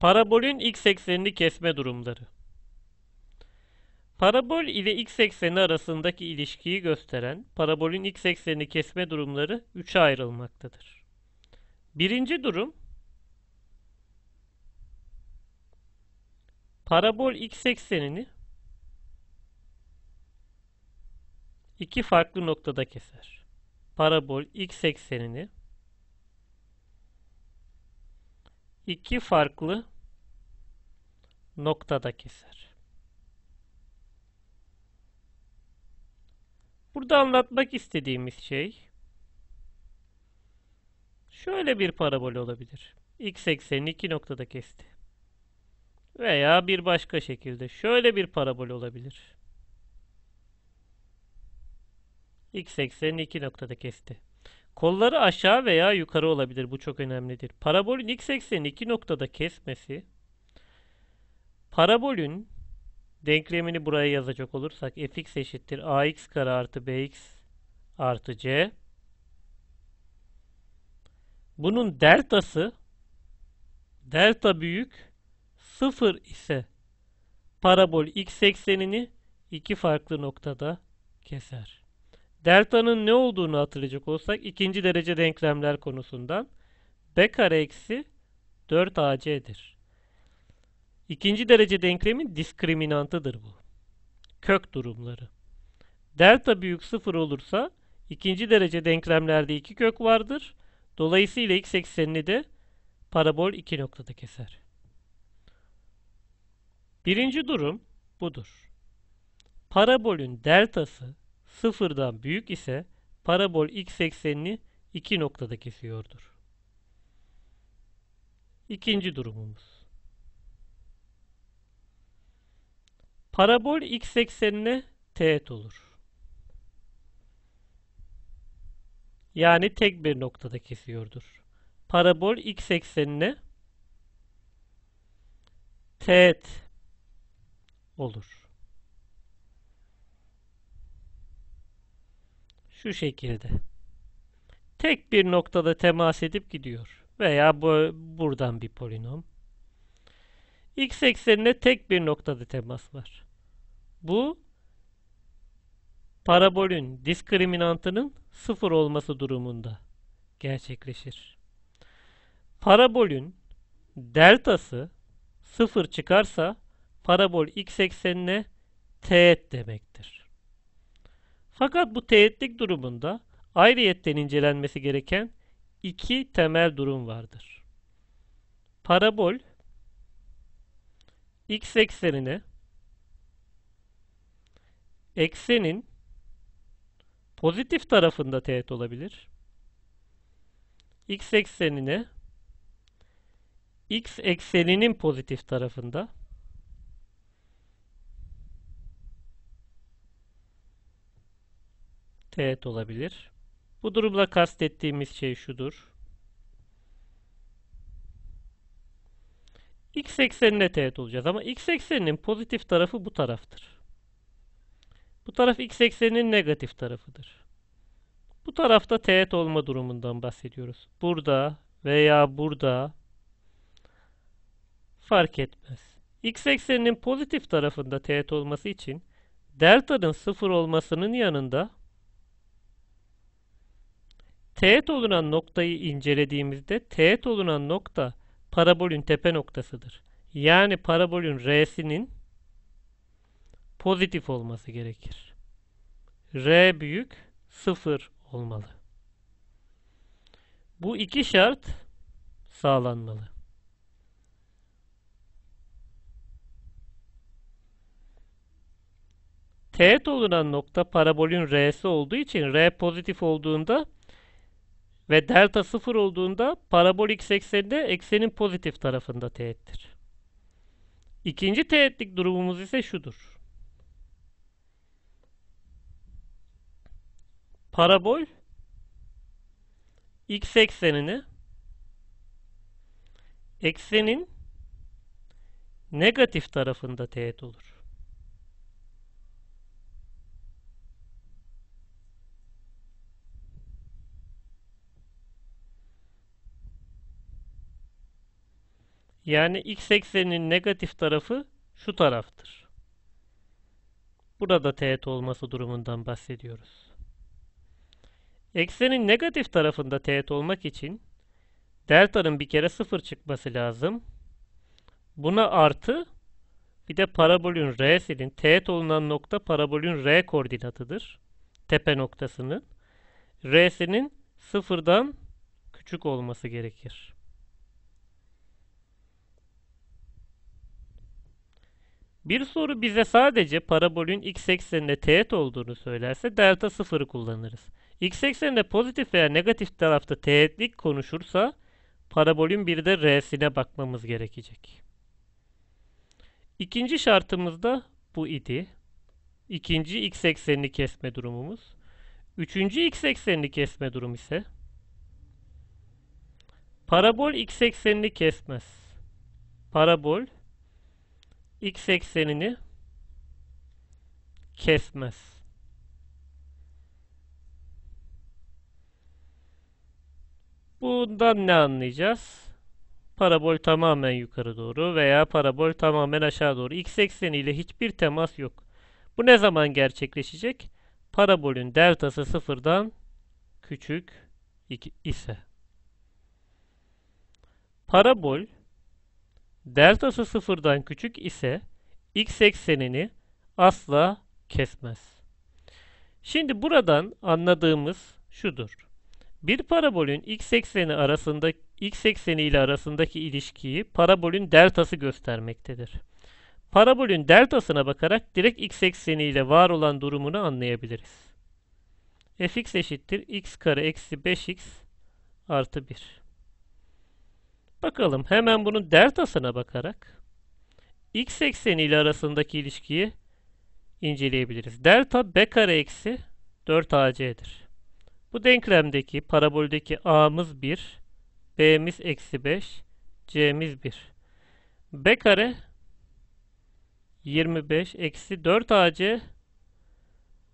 Parabolün x eksenini kesme durumları. Parabol ile x ekseni arasındaki ilişkiyi gösteren parabolün x eksenini kesme durumları 3'e ayrılmaktadır. Birinci durum parabol x eksenini iki farklı noktada keser. Parabol x eksenini iki farklı noktada keser. Burada anlatmak istediğimiz şey şöyle bir parabol olabilir. X eksenini iki noktada kesti. Veya bir başka şekilde şöyle bir parabol olabilir. X eksenini iki noktada kesti. Kolları aşağı veya yukarı olabilir. Bu çok önemlidir. Parabolün x ekseni iki noktada kesmesi parabolün denklemini buraya yazacak olursak fx eşittir ax kare artı bx artı c bunun deltası delta büyük 0 ise parabol x eksenini iki farklı noktada keser. Delta'nın ne olduğunu hatırlayacak olsak ikinci derece denklemler konusundan b kare eksi 4ac'dir. İkinci derece denklemin diskriminantıdır bu. Kök durumları. Delta büyük sıfır olursa ikinci derece denklemlerde iki kök vardır. Dolayısıyla x eksenini de parabol iki noktada keser. Birinci durum budur. Parabolün deltası sıfırdan büyük ise parabol x eksenini iki noktada kesiyordur. İkinci durumumuz. Parabol x eksenine teğet olur. Yani tek bir noktada kesiyordur. Parabol x eksenine teğet olur. Şu şekilde. Tek bir noktada temas edip gidiyor. Veya bu, buradan bir polinom. X eksenine tek bir noktada temas var. Bu parabolün diskriminantının sıfır olması durumunda gerçekleşir. Parabolün deltası sıfır çıkarsa parabol x eksenine teğet demektir. Fakat bu teğetlik durumunda ayrıyetten incelenmesi gereken iki temel durum vardır. Parabol x eksenine eksenin pozitif tarafında teğet olabilir. x eksenine x ekseninin pozitif tarafında teğet olabilir. Bu durumla kastettiğimiz şey şudur. x eksenine teğet olacağız ama x ekseninin pozitif tarafı bu taraftır. Bu taraf x ekseninin negatif tarafıdır. Bu tarafta teğet olma durumundan bahsediyoruz. Burada veya burada fark etmez. X ekseninin pozitif tarafında teğet olması için delta'nın sıfır olmasının yanında Teğet olunan noktayı incelediğimizde teğet olunan nokta parabolün tepe noktasıdır. Yani parabolün R'sinin pozitif olması gerekir. R büyük 0 olmalı. Bu iki şart sağlanmalı. Teğet olunan nokta parabolün R'si olduğu için R pozitif olduğunda ve delta 0 olduğunda parabolik sekseninde eksenin pozitif tarafında teğettir. İkinci teğetlik durumumuz ise şudur. Parabol x eksenini eksenin negatif tarafında teğet olur. Yani x ekseninin negatif tarafı şu taraftır. Burada teğet olması durumundan bahsediyoruz. Eksenin negatif tarafında teğet olmak için delta'nın bir kere sıfır çıkması lazım. Buna artı bir de parabolün R'sinin teğet olunan nokta parabolün R koordinatıdır. Tepe noktasının. R'sinin sıfırdan küçük olması gerekir. Bir soru bize sadece parabolün x eksenine teğet olduğunu söylerse delta sıfırı kullanırız. X eksenine pozitif veya negatif tarafta teğetlik konuşursa parabolün bir de r'sine bakmamız gerekecek. İkinci şartımız da bu idi. İkinci x eksenini kesme durumumuz. Üçüncü x eksenini kesme durum ise parabol x eksenini kesmez. Parabol x eksenini kesmez. Bundan ne anlayacağız? Parabol tamamen yukarı doğru veya parabol tamamen aşağı doğru. X ekseni ile hiçbir temas yok. Bu ne zaman gerçekleşecek? Parabolün deltası sıfırdan küçük ise. Parabol deltası sıfırdan küçük ise x eksenini asla kesmez. Şimdi buradan anladığımız şudur. Bir parabolün x ekseni arasında x ekseni ile arasındaki ilişkiyi parabolün deltası göstermektedir. Parabolün deltasına bakarak direkt x ekseni ile var olan durumunu anlayabiliriz. fx eşittir x kare eksi 5x artı 1. Bakalım hemen bunun deltasına bakarak x ekseni ile arasındaki ilişkiyi inceleyebiliriz. Delta b kare eksi 4ac'dir. Bu denklemdeki paraboldeki a'mız 1, b'miz eksi 5, c'miz 1. b kare 25 eksi 4ac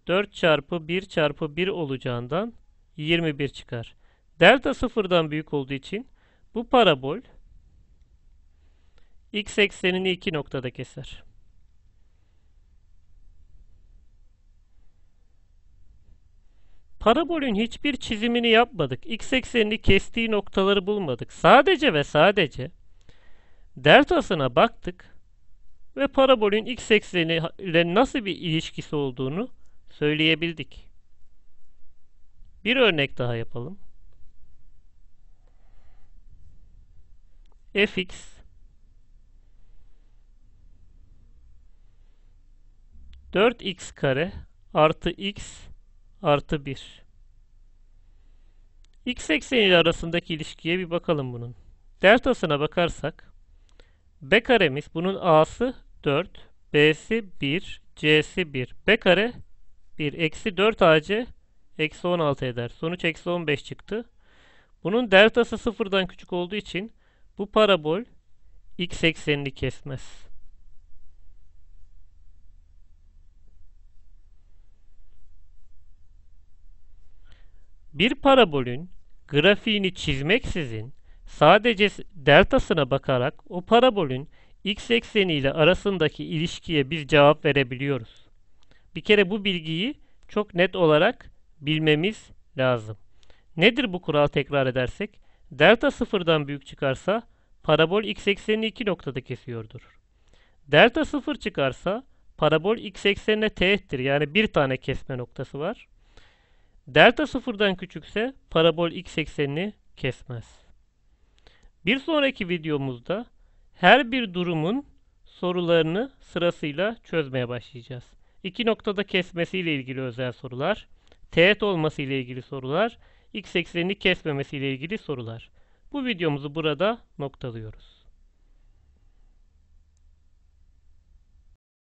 4 çarpı 1 çarpı 1 olacağından 21 çıkar. Delta sıfırdan büyük olduğu için bu parabol x eksenini iki noktada keser. Parabolün hiçbir çizimini yapmadık. X eksenini kestiği noktaları bulmadık. Sadece ve sadece deltasına baktık ve parabolün x ekseni ile nasıl bir ilişkisi olduğunu söyleyebildik. Bir örnek daha yapalım. fx 4x kare artı x artı 1 x ekseni ile arasındaki ilişkiye bir bakalım bunun. Deltasına bakarsak b karemiz bunun a'sı 4, b'si 1, c'si 1. b kare 1 eksi 4 ac eksi 16 eder. Sonuç eksi 15 çıktı. Bunun deltası sıfırdan küçük olduğu için bu parabol x eksenini kesmez. Bir parabolün grafiğini çizmeksizin sadece deltasına bakarak o parabolün x ekseni ile arasındaki ilişkiye biz cevap verebiliyoruz. Bir kere bu bilgiyi çok net olarak bilmemiz lazım. Nedir bu kural tekrar edersek? Delta sıfırdan büyük çıkarsa parabol x eksenini iki noktada kesiyordur. Delta sıfır çıkarsa parabol x eksenine teğettir. Yani bir tane kesme noktası var. Delta sıfırdan küçükse parabol x eksenini kesmez. Bir sonraki videomuzda her bir durumun sorularını sırasıyla çözmeye başlayacağız. İki noktada kesmesiyle ilgili özel sorular, teğet olması ile ilgili sorular x eksenini kesmemesiyle ilgili sorular. Bu videomuzu burada noktalıyoruz.